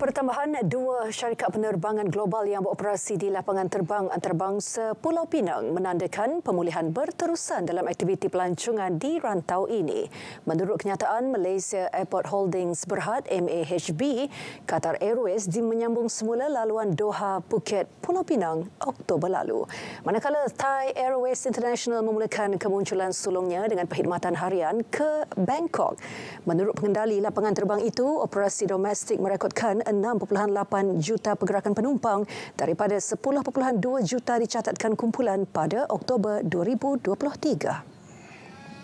Pertambahan dua syarikat penerbangan global yang beroperasi di lapangan terbang antarabangsa Pulau Pinang menandakan pemulihan berterusan dalam aktiviti pelancongan di rantau ini. Menurut kenyataan Malaysia Airport Holdings Berhad MAHB, Qatar Airways di menyambung semula laluan Doha Phuket Pulau Pinang Oktober lalu. Manakala Thai Airways International memulakan kemunculan sulungnya dengan perkhidmatan harian ke Bangkok. Menurut pengendali lapangan terbang itu, operasi domestik merekodkan 6.8 juta pergerakan penumpang daripada 10.2 juta dicatatkan kumpulan pada Oktober 2023.